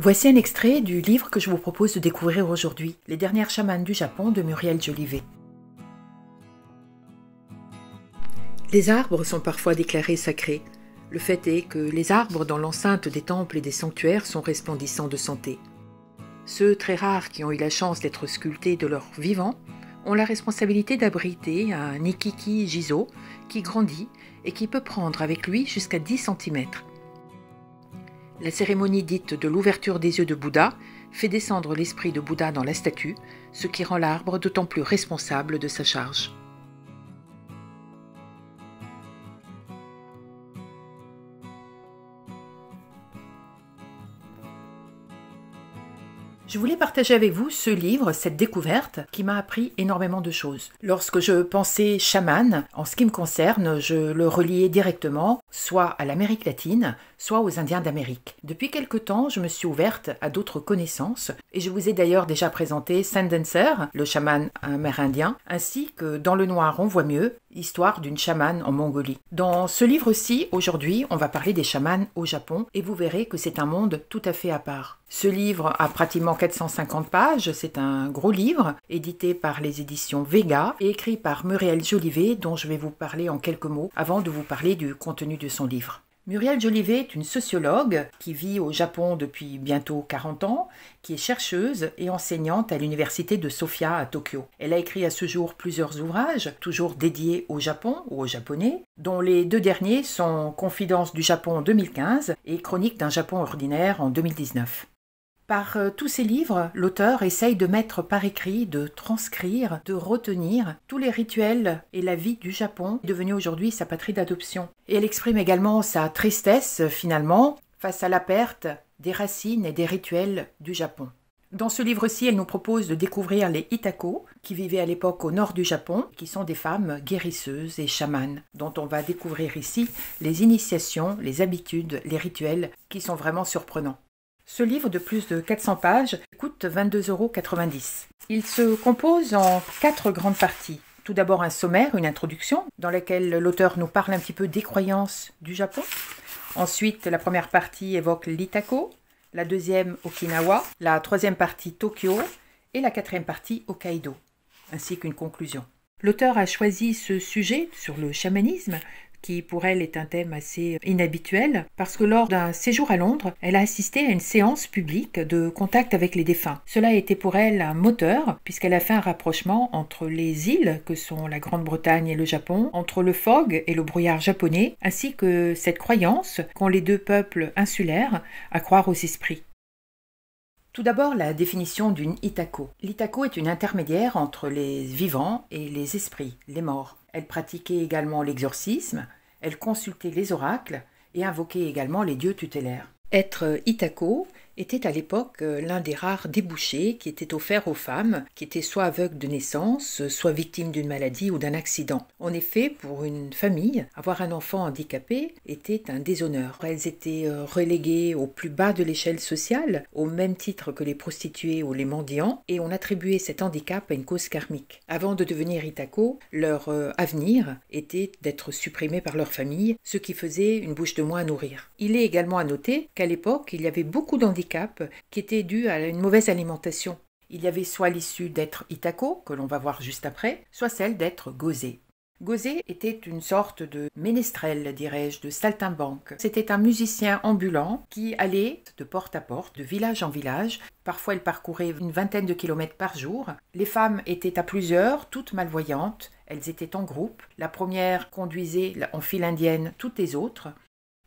Voici un extrait du livre que je vous propose de découvrir aujourd'hui, Les dernières chamanes du Japon de Muriel Jolivet. Les arbres sont parfois déclarés sacrés. Le fait est que les arbres dans l'enceinte des temples et des sanctuaires sont resplendissants de santé. Ceux très rares qui ont eu la chance d'être sculptés de leur vivant ont la responsabilité d'abriter un Nikiki Jizo qui grandit et qui peut prendre avec lui jusqu'à 10 cm, la cérémonie dite de l'ouverture des yeux de Bouddha fait descendre l'esprit de Bouddha dans la statue, ce qui rend l'arbre d'autant plus responsable de sa charge. Je voulais partager avec vous ce livre, cette découverte, qui m'a appris énormément de choses. Lorsque je pensais chaman, en ce qui me concerne, je le reliais directement soit à l'Amérique latine, soit aux Indiens d'Amérique. Depuis quelque temps, je me suis ouverte à d'autres connaissances, et je vous ai d'ailleurs déjà présenté Sandenser, le chaman amérindien, ainsi que Dans le noir on voit mieux, Histoire d'une chamane en Mongolie. Dans ce livre-ci, aujourd'hui, on va parler des chamanes au Japon et vous verrez que c'est un monde tout à fait à part. Ce livre a pratiquement 450 pages, c'est un gros livre, édité par les éditions Vega et écrit par Muriel Jolivet dont je vais vous parler en quelques mots avant de vous parler du contenu de son livre. Muriel Jolivet est une sociologue qui vit au Japon depuis bientôt 40 ans, qui est chercheuse et enseignante à l'université de Sofia à Tokyo. Elle a écrit à ce jour plusieurs ouvrages, toujours dédiés au Japon ou aux Japonais, dont les deux derniers sont Confidences du Japon en 2015 et Chronique d'un Japon ordinaire en 2019. Par euh, tous ses livres, l'auteur essaye de mettre par écrit, de transcrire, de retenir tous les rituels et la vie du Japon, devenue aujourd'hui sa patrie d'adoption. Et elle exprime également sa tristesse, finalement, face à la perte des racines et des rituels du Japon. Dans ce livre-ci, elle nous propose de découvrir les Itako, qui vivaient à l'époque au nord du Japon, qui sont des femmes guérisseuses et chamanes, dont on va découvrir ici les initiations, les habitudes, les rituels, qui sont vraiment surprenants. Ce livre de plus de 400 pages coûte 22,90 euros. Il se compose en quatre grandes parties. Tout d'abord un sommaire, une introduction, dans laquelle l'auteur nous parle un petit peu des croyances du Japon. Ensuite, la première partie évoque l'Itako, la deuxième Okinawa, la troisième partie Tokyo et la quatrième partie Hokkaido, ainsi qu'une conclusion. L'auteur a choisi ce sujet sur le chamanisme qui pour elle est un thème assez inhabituel, parce que lors d'un séjour à Londres, elle a assisté à une séance publique de contact avec les défunts. Cela a été pour elle un moteur, puisqu'elle a fait un rapprochement entre les îles que sont la Grande-Bretagne et le Japon, entre le fog et le brouillard japonais, ainsi que cette croyance qu'ont les deux peuples insulaires à croire aux esprits. Tout d'abord, la définition d'une Itako. L'Itako est une intermédiaire entre les vivants et les esprits, les morts. Elle pratiquait également l'exorcisme, elle consultait les oracles et invoquait également les dieux tutélaires. Être Itako, était à l'époque euh, l'un des rares débouchés qui était offert aux femmes qui étaient soit aveugles de naissance, soit victimes d'une maladie ou d'un accident. En effet, pour une famille, avoir un enfant handicapé était un déshonneur. Elles étaient euh, reléguées au plus bas de l'échelle sociale, au même titre que les prostituées ou les mendiants, et on attribuait cet handicap à une cause karmique. Avant de devenir Itako, leur euh, avenir était d'être supprimé par leur famille, ce qui faisait une bouche de moins à nourrir. Il est également à noter qu'à l'époque, il y avait beaucoup d'handicapés qui était dû à une mauvaise alimentation. Il y avait soit l'issue d'être Itako, que l'on va voir juste après, soit celle d'être Gosé. Gosé était une sorte de ménestrel, dirais-je, de saltimbanque. C'était un musicien ambulant qui allait de porte à porte, de village en village. Parfois, il parcourait une vingtaine de kilomètres par jour. Les femmes étaient à plusieurs, toutes malvoyantes. Elles étaient en groupe. La première conduisait en file indienne toutes les autres.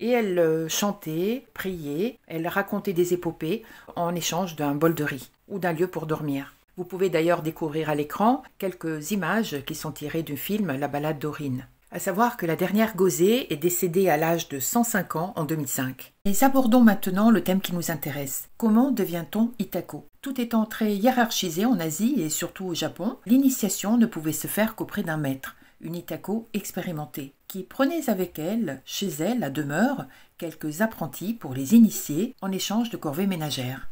Et elle euh, chantait, priait, elle racontait des épopées en échange d'un bol de riz ou d'un lieu pour dormir. Vous pouvez d'ailleurs découvrir à l'écran quelques images qui sont tirées du film La balade d'Orine. À savoir que la dernière gosée est décédée à l'âge de 105 ans en 2005. Mais abordons maintenant le thème qui nous intéresse. Comment devient-on Itako Tout étant très hiérarchisé en Asie et surtout au Japon, l'initiation ne pouvait se faire qu'auprès d'un maître une Itaco expérimentée, qui prenait avec elle, chez elle, à demeure, quelques apprentis pour les initier en échange de corvées ménagères.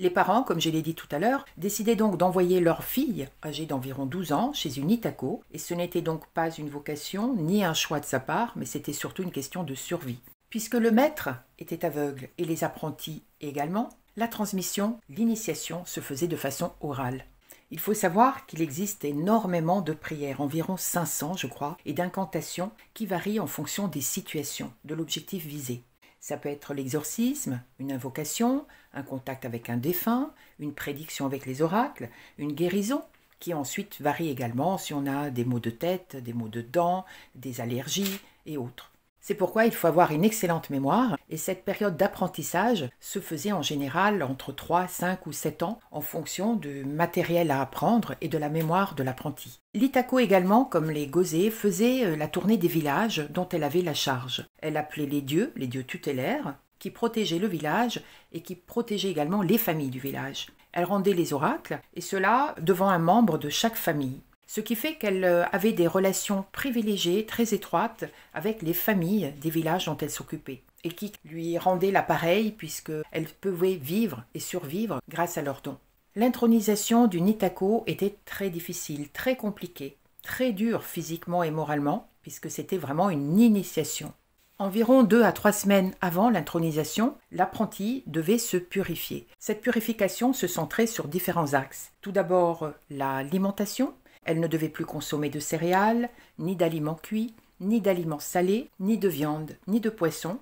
Les parents, comme je l'ai dit tout à l'heure, décidaient donc d'envoyer leur fille, âgée d'environ 12 ans, chez une Itaco, et ce n'était donc pas une vocation ni un choix de sa part, mais c'était surtout une question de survie. Puisque le maître était aveugle et les apprentis également, la transmission, l'initiation se faisait de façon orale. Il faut savoir qu'il existe énormément de prières, environ 500 je crois, et d'incantations qui varient en fonction des situations, de l'objectif visé. Ça peut être l'exorcisme, une invocation, un contact avec un défunt, une prédiction avec les oracles, une guérison, qui ensuite varie également si on a des maux de tête, des maux de dents, des allergies et autres. C'est pourquoi il faut avoir une excellente mémoire et cette période d'apprentissage se faisait en général entre 3, 5 ou 7 ans en fonction du matériel à apprendre et de la mémoire de l'apprenti. L'Itako également, comme les Gosés, faisait euh, la tournée des villages dont elle avait la charge. Elle appelait les dieux, les dieux tutélaires, qui protégeaient le village et qui protégeaient également les familles du village. Elle rendait les oracles, et cela devant un membre de chaque famille ce qui fait qu'elle euh, avait des relations privilégiées très étroites avec les familles des villages dont elle s'occupait et qui lui rendaient l'appareil puisqu'elle pouvait vivre et survivre grâce à leurs dons. L'intronisation du Nitako était très difficile, très compliquée, très dure physiquement et moralement puisque c'était vraiment une initiation. Environ deux à trois semaines avant l'intronisation, l'apprenti devait se purifier. Cette purification se centrait sur différents axes. Tout d'abord euh, l'alimentation, elle ne devait plus consommer de céréales, ni d'aliments cuits, ni d'aliments salés, ni de viande, ni de poisson.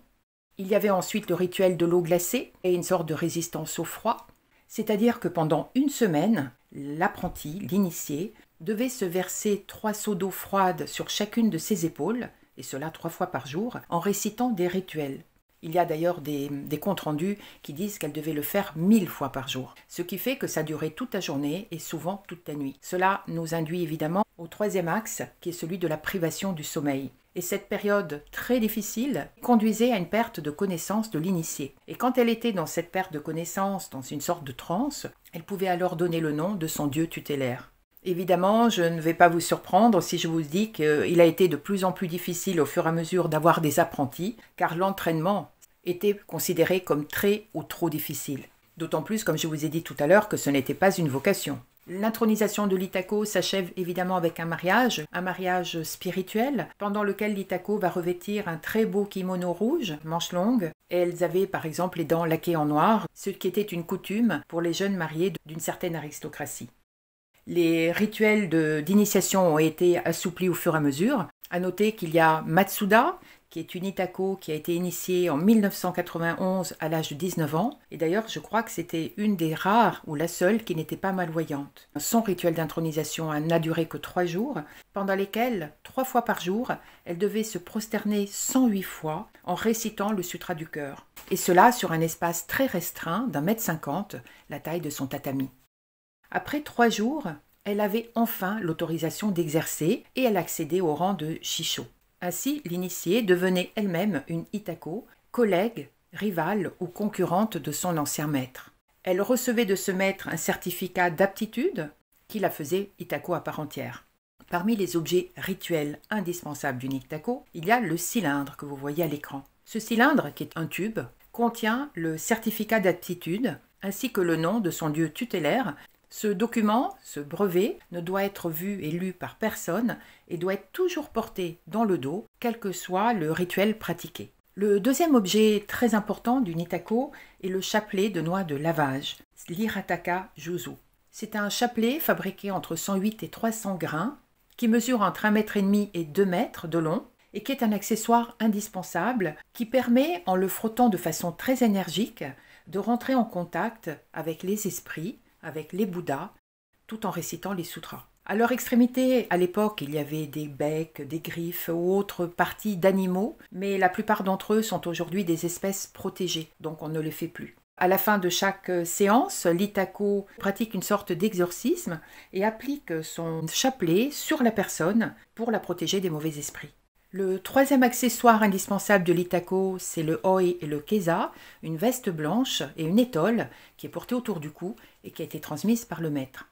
Il y avait ensuite le rituel de l'eau glacée et une sorte de résistance au froid, c'est-à-dire que pendant une semaine, l'apprenti, l'initié, devait se verser trois seaux d'eau froide sur chacune de ses épaules, et cela trois fois par jour, en récitant des rituels. Il y a d'ailleurs des, comptes rendus qui disent qu'elle devait le faire mille fois par jour, ce qui fait que ça durait toute la journée et souvent toute la nuit. Cela nous induit évidemment au troisième axe, qui est celui de la privation du sommeil. Et cette période très difficile conduisait à une perte de connaissance de l'initié. Et quand elle était dans cette perte de connaissance, dans une sorte de transe, elle pouvait alors donner le nom de son dieu tutélaire. Évidemment, je ne vais pas vous surprendre si je vous dis qu'il a été de plus en plus difficile au fur et à mesure d'avoir des apprentis, car l'entraînement était considéré comme très ou trop difficile. D'autant plus, comme je vous ai dit tout à l'heure, que ce n'était pas une vocation. L'intronisation de l'Itako s'achève évidemment avec un mariage, un mariage spirituel, pendant lequel l'Itako va revêtir un très beau kimono rouge, manches longues. Elles avaient par exemple les dents laquées en noir, ce qui était une coutume pour les jeunes mariés d'une certaine aristocratie. Les rituels d'initiation ont été assouplis au fur et à mesure. À noter qu'il y a Matsuda, qui est une Itako qui a été initiée en 1991 à l'âge de 19 ans. Et d'ailleurs, je crois que c'était une des rares ou la seule qui n'était pas malvoyante. Son rituel d'intronisation n'a duré que trois jours, pendant lesquels, trois fois par jour, elle devait se prosterner 108 fois en récitant le sutra du cœur. Et cela sur un espace très restreint d'un mètre cinquante, la taille de son tatami. Après trois jours, elle avait enfin l'autorisation d'exercer et elle accédait au rang de Shisho. Ainsi, l'initiée devenait elle-même une Itako, collègue, rivale ou concurrente de son ancien maître. Elle recevait de ce maître un certificat d'aptitude qui la faisait Itako à part entière. Parmi les objets rituels indispensables d'une Itako, il y a le cylindre que vous voyez à l'écran. Ce cylindre, qui est un tube, contient le certificat d'aptitude ainsi que le nom de son dieu tutélaire ce document, ce brevet, ne doit être vu et lu par personne et doit être toujours porté dans le dos, quel que soit le rituel pratiqué. Le deuxième objet très important du Nitako est le chapelet de noix de lavage, l'Irataka Juzu. C'est un chapelet fabriqué entre 108 et 300 grains qui mesure entre 1,5 m et 2 m de long et qui est un accessoire indispensable qui permet, en le frottant de façon très énergique, de rentrer en contact avec les esprits avec les Bouddhas tout en récitant les sutras. À leur extrémité, à l'époque, il y avait des becs, des griffes ou autres parties d'animaux, mais la plupart d'entre eux sont aujourd'hui des espèces protégées, donc on ne les fait plus. À la fin de chaque euh, séance, l'itako pratique une sorte d'exorcisme et applique son chapelet sur la personne pour la protéger des mauvais esprits. Le troisième accessoire indispensable de l'Itako, c'est le hoi et le keza, une veste blanche et une étole qui est portée autour du cou et qui a été transmise par le maître.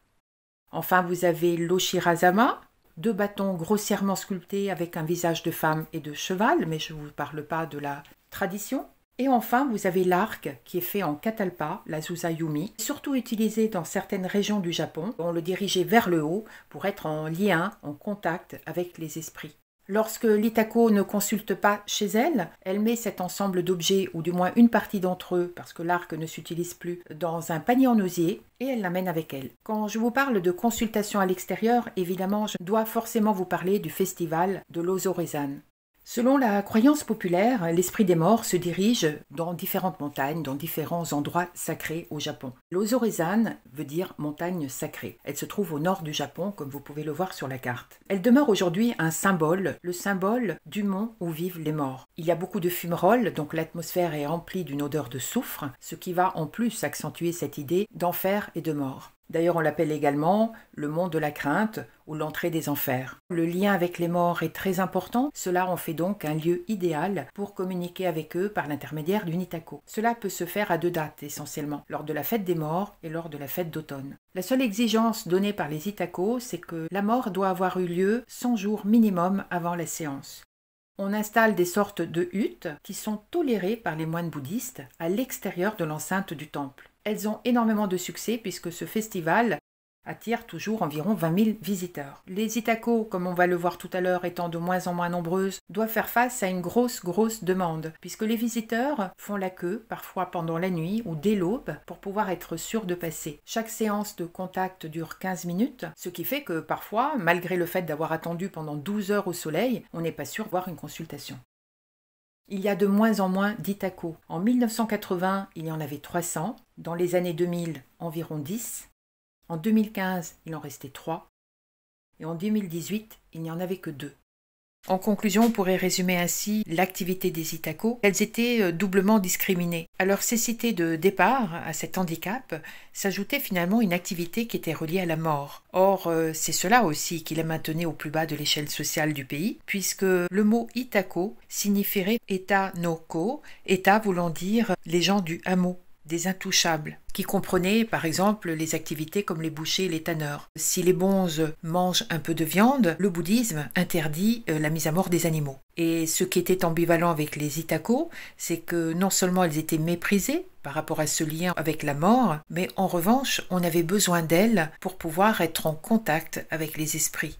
Enfin, vous avez l'oshirazama, deux bâtons grossièrement sculptés avec un visage de femme et de cheval, mais je ne vous parle pas de la tradition. Et enfin, vous avez l'arc qui est fait en catalpa, la zuzayumi, surtout utilisé dans certaines régions du Japon. On le dirigeait vers le haut pour être en lien, en contact avec les esprits. Lorsque l'Itako ne consulte pas chez elle, elle met cet ensemble d'objets, ou du moins une partie d'entre eux, parce que l'arc ne s'utilise plus, dans un panier en osier et elle l'amène avec elle. Quand je vous parle de consultation à l'extérieur, évidemment, je dois forcément vous parler du festival de l'Ozorézane. Selon la croyance populaire, l'esprit des morts se dirige dans différentes montagnes, dans différents endroits sacrés au Japon. L'Ozorezan veut dire montagne sacrée. Elle se trouve au nord du Japon, comme vous pouvez le voir sur la carte. Elle demeure aujourd'hui un symbole, le symbole du mont où vivent les morts. Il y a beaucoup de fumerolles, donc l'atmosphère est remplie d'une odeur de soufre, ce qui va en plus accentuer cette idée d'enfer et de mort. D'ailleurs, on l'appelle également le monde de la crainte ou l'entrée des enfers. Le lien avec les morts est très important, cela en fait donc un lieu idéal pour communiquer avec eux par l'intermédiaire d'une itako. Cela peut se faire à deux dates essentiellement, lors de la fête des morts et lors de la fête d'automne. La seule exigence donnée par les itakos, c'est que la mort doit avoir eu lieu 100 jours minimum avant la séance. On installe des sortes de huttes qui sont tolérées par les moines bouddhistes à l'extérieur de l'enceinte du temple. Elles ont énormément de succès puisque ce festival attire toujours environ 20 000 visiteurs. Les Itaco, comme on va le voir tout à l'heure, étant de moins en moins nombreuses, doivent faire face à une grosse, grosse demande, puisque les visiteurs font la queue, parfois pendant la nuit ou dès l'aube, pour pouvoir être sûrs de passer. Chaque séance de contact dure 15 minutes, ce qui fait que parfois, malgré le fait d'avoir attendu pendant 12 heures au soleil, on n'est pas sûr de voir une consultation. Il y a de moins en moins d'Itako. En 1980, il y en avait 300. Dans les années 2000, environ 10. En 2015, il en restait 3. Et en 2018, il n'y en avait que 2. En conclusion, on pourrait résumer ainsi l'activité des Itako. Elles étaient euh, doublement discriminées. À leur cécité de départ, à cet handicap, s'ajoutait finalement une activité qui était reliée à la mort. Or, euh, c'est cela aussi qui les maintenait au plus bas de l'échelle sociale du pays, puisque le mot Itako signifierait Eta no ko, Eta voulant dire les gens du hameau des intouchables, qui comprenaient par exemple les activités comme les bouchers et les tanneurs. Si les bonzes mangent un peu de viande, le bouddhisme interdit euh, la mise à mort des animaux. Et ce qui était ambivalent avec les Itako, c'est que non seulement elles étaient méprisées par rapport à ce lien avec la mort, mais en revanche, on avait besoin d'elles pour pouvoir être en contact avec les esprits.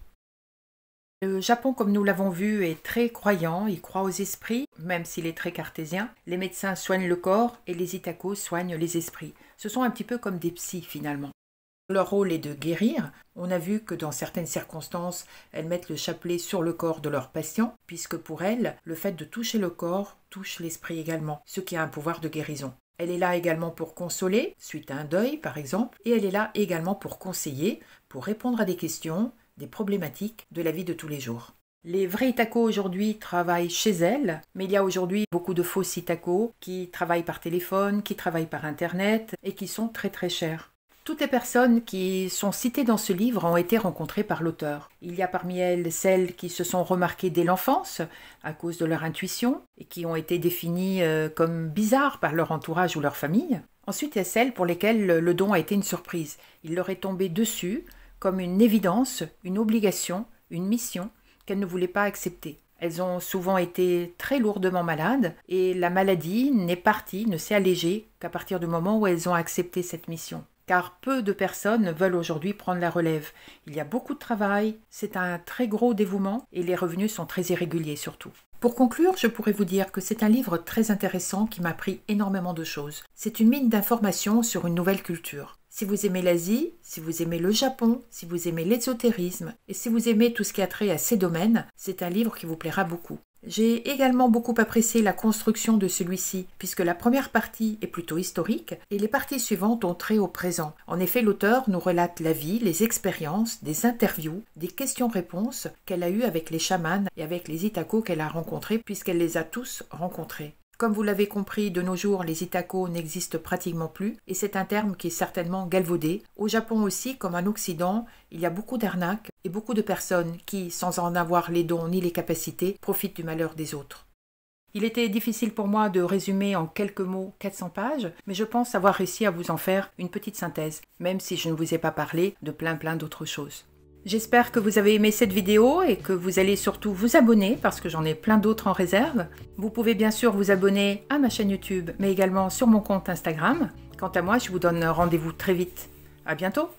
Le Japon, comme nous l'avons vu, est très croyant, il croit aux esprits, même s'il est très cartésien. Les médecins soignent le corps et les itakos soignent les esprits. Ce sont un petit peu comme des psys finalement. Leur rôle est de guérir. On a vu que dans certaines circonstances, elles mettent le chapelet sur le corps de leur patient, puisque pour elles, le fait de toucher le corps touche l'esprit également, ce qui a un pouvoir de guérison. Elle est là également pour consoler, suite à un deuil par exemple, et elle est là également pour conseiller, pour répondre à des questions, des problématiques de la vie de tous les jours. Les vrais Itako aujourd'hui travaillent chez elles, mais il y a aujourd'hui beaucoup de fausses Itakos qui travaillent par téléphone, qui travaillent par Internet et qui sont très très chers. Toutes les personnes qui sont citées dans ce livre ont été rencontrées par l'auteur. Il y a parmi elles celles qui se sont remarquées dès l'enfance à cause de leur intuition et qui ont été définies euh, comme bizarres par leur entourage ou leur famille. Ensuite, il y a celles pour lesquelles le don a été une surprise. Il leur est tombé dessus comme une évidence, une obligation, une mission qu'elles ne voulaient pas accepter. Elles ont souvent été très lourdement malades et la maladie n'est partie, ne s'est allégée qu'à partir du moment où elles ont accepté cette mission. Car peu de personnes veulent aujourd'hui prendre la relève. Il y a beaucoup de travail, c'est un très gros dévouement et les revenus sont très irréguliers surtout. Pour conclure, je pourrais vous dire que c'est un livre très intéressant qui m'a appris énormément de choses. C'est une mine d'informations sur une nouvelle culture. Si vous aimez l'Asie, si vous aimez le Japon, si vous aimez l'ésotérisme et si vous aimez tout ce qui a trait à ces domaines, c'est un livre qui vous plaira beaucoup. J'ai également beaucoup apprécié la construction de celui-ci, puisque la première partie est plutôt historique et les parties suivantes ont trait au présent. En effet, l'auteur nous relate la vie, les expériences, des interviews, des questions-réponses qu'elle a eues avec les chamans et avec les Itako qu'elle a rencontrés, puisqu'elle les a tous rencontrés. Comme vous l'avez compris, de nos jours, les itako n'existent pratiquement plus, et c'est un terme qui est certainement galvaudé. Au Japon aussi, comme en Occident, il y a beaucoup d'arnaques et beaucoup de personnes qui, sans en avoir les dons ni les capacités, profitent du malheur des autres. Il était difficile pour moi de résumer en quelques mots 400 pages, mais je pense avoir réussi à vous en faire une petite synthèse, même si je ne vous ai pas parlé de plein plein d'autres choses. J'espère que vous avez aimé cette vidéo et que vous allez surtout vous abonner parce que j'en ai plein d'autres en réserve. Vous pouvez bien sûr vous abonner à ma chaîne YouTube mais également sur mon compte Instagram. Quant à moi, je vous donne rendez-vous très vite. À bientôt!